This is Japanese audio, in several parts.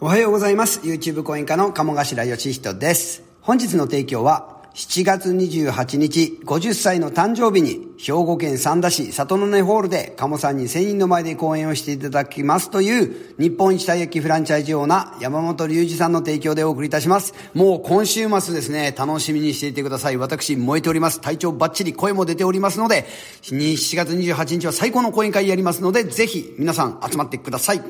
おはようございます。YouTube 講演家の鴨頭義人です。本日の提供は、7月28日、50歳の誕生日に、兵庫県三田市里の根ホールで、鴨さんに1000人の前で講演をしていただきますという、日本一大役焼きフランチャイズオーナー、山本隆二さんの提供でお送りいたします。もう今週末ですね、楽しみにしていてください。私、燃えております。体調バッチリ、声も出ておりますので、7月28日は最高の講演会やりますので、ぜひ皆さん集まってください。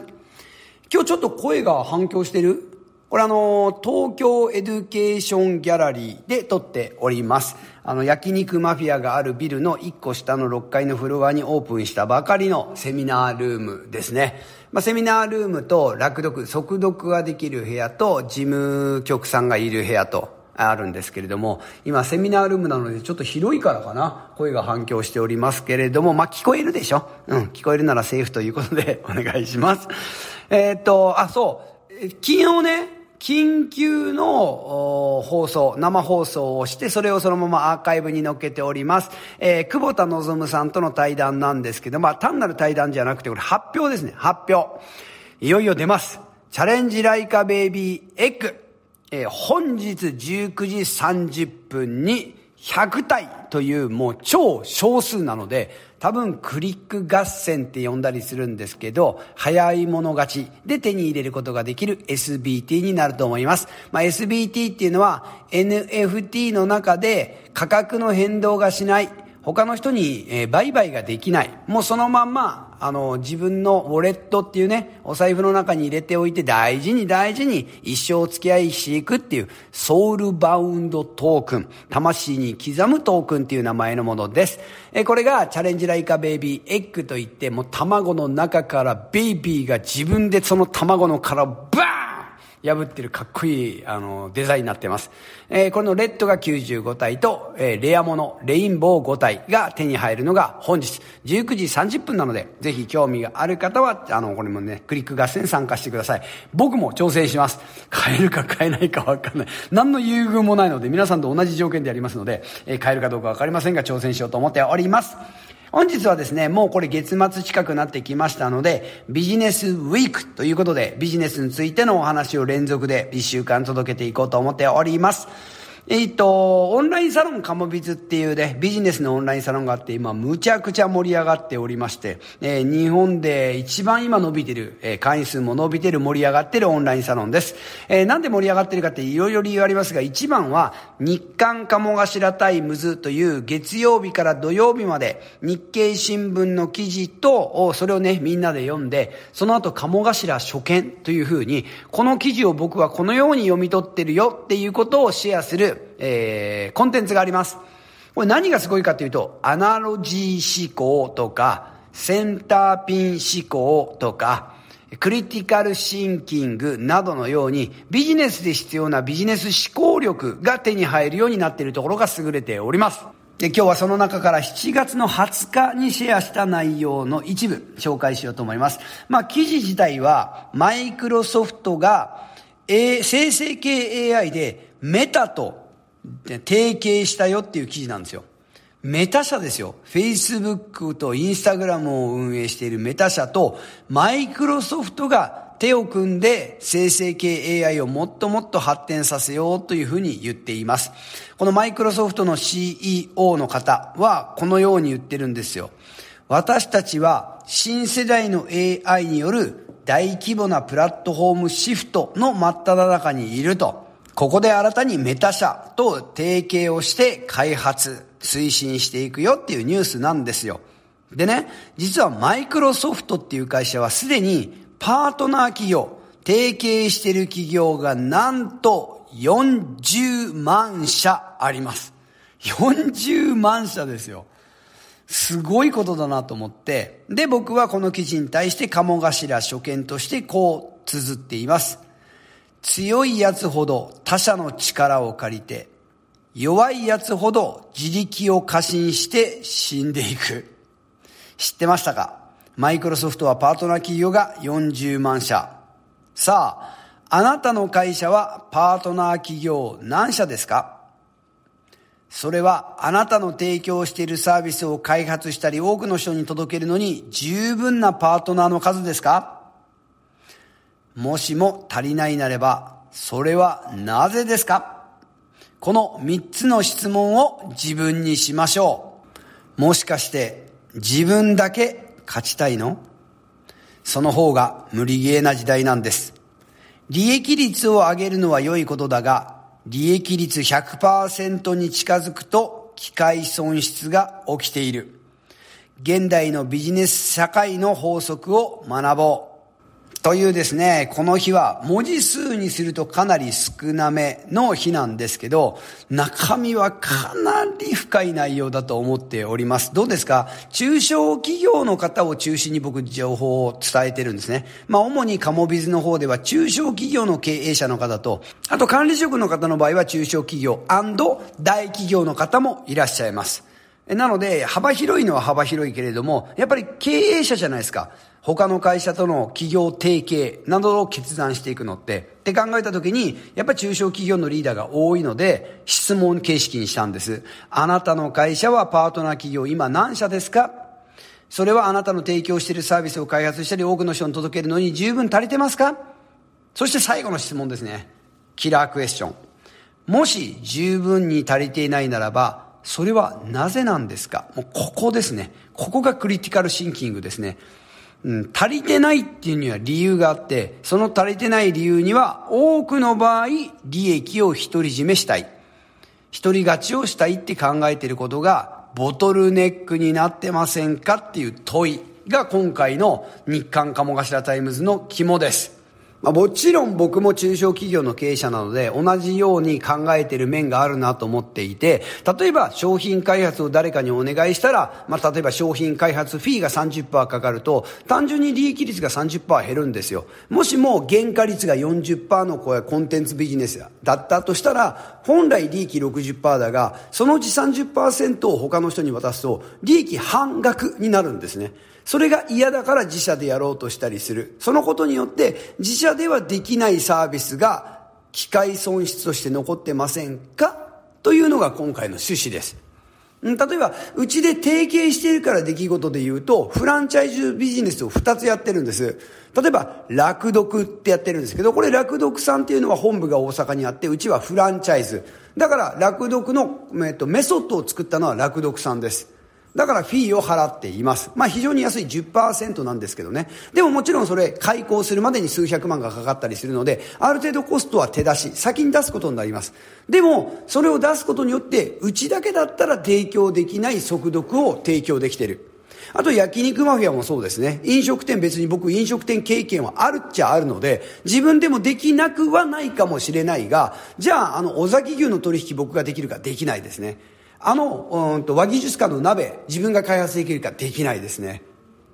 今日ちょっと声が反響してるこれあの、東京エデュケーションギャラリーで撮っております。あの、焼肉マフィアがあるビルの1個下の6階のフロアにオープンしたばかりのセミナールームですね。まあ、セミナールームと落読、速読ができる部屋と、事務局さんがいる部屋と、あるんですけれども、今セミナールームなのでちょっと広いからかな、声が反響しておりますけれども、まあ、聞こえるでしょうん、聞こえるならセーフということで お願いします。えー、っと、あ、そう、昨日ね、緊急の放送、生放送をして、それをそのままアーカイブに載っけております。えー、久保田望さんとの対談なんですけど、まあ、単なる対談じゃなくて、これ発表ですね。発表。いよいよ出ます。チャレンジライカベイビーエッグ。えー、本日19時30分に100体というもう超少数なので、多分クリック合戦って呼んだりするんですけど、早い者勝ちで手に入れることができる SBT になると思います。まあ、SBT っていうのは NFT の中で価格の変動がしない他の人に、え売買ができない。もうそのまんま、あの、自分のウォレットっていうね、お財布の中に入れておいて大事に大事に一生お付き合いしていくっていうソウルバウンドトークン、魂に刻むトークンっていう名前のものです。えこれがチャレンジライカベイビーエッグといって、もう卵の中からベイビーが自分でその卵の殻をバーン破ってるかっこいい、あの、デザインになってます。えー、このレッドが95体と、えー、レアもの、レインボー5体が手に入るのが本日19時30分なので、ぜひ興味がある方は、あの、これもね、クリック合戦参加してください。僕も挑戦します。買えるか買えないかわかんない。何の優遇もないので、皆さんと同じ条件でやりますので、えー、買えるかどうかわかりませんが、挑戦しようと思っております。本日はですね、もうこれ月末近くなってきましたので、ビジネスウィークということで、ビジネスについてのお話を連続で1週間届けていこうと思っております。えっ、と、オンラインサロンカモビズっていうね、ビジネスのオンラインサロンがあって、今、むちゃくちゃ盛り上がっておりまして、えー、日本で一番今伸びてる、えー、会員数も伸びてる、盛り上がってるオンラインサロンです。えなんで盛り上がってるかっていろいろ理由ありますが、一番は、日刊鴨頭タイムズという月曜日から土曜日まで、日経新聞の記事と、それをね、みんなで読んで、その後、鴨頭初見というふうに、この記事を僕はこのように読み取ってるよっていうことをシェアする、えー、コンテンツがあります。これ何がすごいかというと、アナロジー思考とか、センターピン思考とか、クリティカルシンキングなどのようにビジネスで必要なビジネス思考力が手に入るようになっているところが優れております。で今日はその中から7月の20日にシェアした内容の一部紹介しようと思います。まあ記事自体はマイクロソフトが、え生成系 AI でメタと提携したよっていう記事なんですよ。メタ社ですよ。Facebook と Instagram を運営しているメタ社とマイクロソフトが手を組んで生成系 AI をもっともっと発展させようというふうに言っています。このマイクロソフトの CEO の方はこのように言ってるんですよ。私たちは新世代の AI による大規模なプラットフォームシフトの真っ只中にいると。ここで新たにメタ社と提携をして開発、推進していくよっていうニュースなんですよ。でね、実はマイクロソフトっていう会社はすでにパートナー企業、提携してる企業がなんと40万社あります。40万社ですよ。すごいことだなと思って。で、僕はこの記事に対して鴨頭所見としてこう綴っています。強い奴ほど他者の力を借りて、弱い奴ほど自力を過信して死んでいく。知ってましたかマイクロソフトはパートナー企業が40万社。さあ、あなたの会社はパートナー企業何社ですかそれはあなたの提供しているサービスを開発したり多くの人に届けるのに十分なパートナーの数ですかもしも足りないなれば、それはなぜですかこの三つの質問を自分にしましょう。もしかして自分だけ勝ちたいのその方が無理ゲーな時代なんです。利益率を上げるのは良いことだが、利益率100%に近づくと機械損失が起きている。現代のビジネス社会の法則を学ぼう。というですね、この日は文字数にするとかなり少なめの日なんですけど、中身はかなり深い内容だと思っております。どうですか中小企業の方を中心に僕情報を伝えてるんですね。まあ主にカモビズの方では中小企業の経営者の方と、あと管理職の方の場合は中小企業大企業の方もいらっしゃいます。なので、幅広いのは幅広いけれども、やっぱり経営者じゃないですか。他の会社との企業提携などを決断していくのって、って考えた時に、やっぱり中小企業のリーダーが多いので、質問形式にしたんです。あなたの会社はパートナー企業今何社ですかそれはあなたの提供しているサービスを開発したり、多くの人に届けるのに十分足りてますかそして最後の質問ですね。キラークエスチョン。もし十分に足りていないならば、それはなぜなんですかもうここですね。ここがクリティカルシンキングですね。うん、足りてないっていうには理由があって、その足りてない理由には、多くの場合、利益を独り占めしたい。独り勝ちをしたいって考えていることが、ボトルネックになってませんかっていう問いが今回の日刊鴨頭タイムズの肝です。まあ、もちろん僕も中小企業の経営者なので同じように考えてる面があるなと思っていて、例えば商品開発を誰かにお願いしたら、まあ、例えば商品開発フィーが30%かかると、単純に利益率が30%減るんですよ。もしも原価率が40%のこコンテンツビジネスだったとしたら、本来利益60%だが、そのうち30%を他の人に渡すと、利益半額になるんですね。それが嫌だから自社でやろうとしたりする。そのことによって、自社社ではできないサービスが機械損失として残ってませんかというのが今回の趣旨です。例えば、うちで提携しているから出来事で言うと、フランチャイズビジネスを2つやってるんです。例えば、楽読ってやってるんですけど、これ楽読さんっていうのは本部が大阪にあって、うちはフランチャイズ。だから、楽読の、えっと、メソッドを作ったのは楽読さんです。だからフィーを払っています。まあ非常に安い10%なんですけどね。でももちろんそれ開口するまでに数百万がかかったりするので、ある程度コストは手出し、先に出すことになります。でも、それを出すことによって、うちだけだったら提供できない速読を提供できている。あと焼肉マフィアもそうですね。飲食店別に僕飲食店経験はあるっちゃあるので、自分でもできなくはないかもしれないが、じゃああの、小崎牛の取引僕ができるかできないですね。あの、うんと、和技術館の鍋、自分が開発できるかできないですね。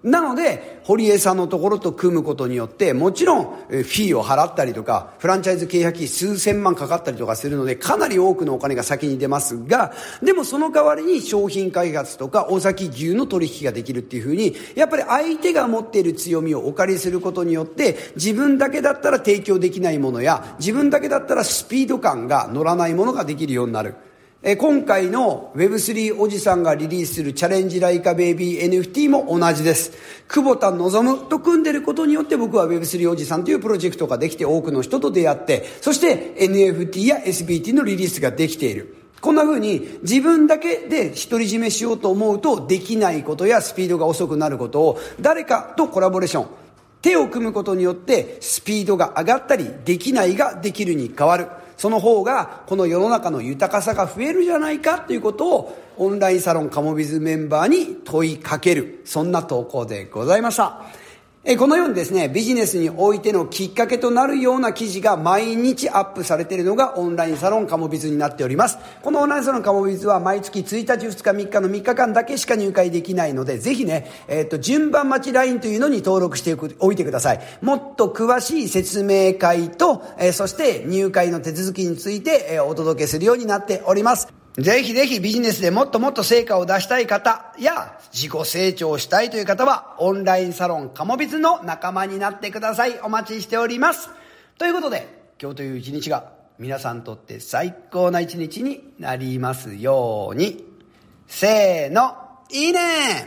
なので、堀江さんのところと組むことによって、もちろん、フィーを払ったりとか、フランチャイズ契約費数千万かかったりとかするので、かなり多くのお金が先に出ますが、でもその代わりに商品開発とか、尾崎牛の取引ができるっていうふうに、やっぱり相手が持っている強みをお借りすることによって、自分だけだったら提供できないものや、自分だけだったらスピード感が乗らないものができるようになる。え今回の Web3 おじさんがリリースするチャレンジライカベイビー NFT も同じです。久保田望と組んでることによって僕は Web3 おじさんというプロジェクトができて多くの人と出会って、そして NFT や SBT のリリースができている。こんな風に自分だけで独り占めしようと思うとできないことやスピードが遅くなることを誰かとコラボレーション、手を組むことによってスピードが上がったりできないができるに変わる。その方がこの世の中の豊かさが増えるじゃないかということをオンラインサロンカモビズメンバーに問いかけるそんな投稿でございましたえこのようにですね、ビジネスにおいてのきっかけとなるような記事が毎日アップされているのがオンラインサロンカモビズになっております。このオンラインサロンカモビズは毎月1日、2日、3日の3日間だけしか入会できないので、ぜひね、えっ、ー、と、順番待ち LINE というのに登録しておいてください。もっと詳しい説明会と、えー、そして入会の手続きについて、えー、お届けするようになっております。ぜひぜひビジネスでもっともっと成果を出したい方や自己成長したいという方はオンラインサロンカモビズの仲間になってください。お待ちしております。ということで今日という一日が皆さんにとって最高な一日になりますように。せーの、いいね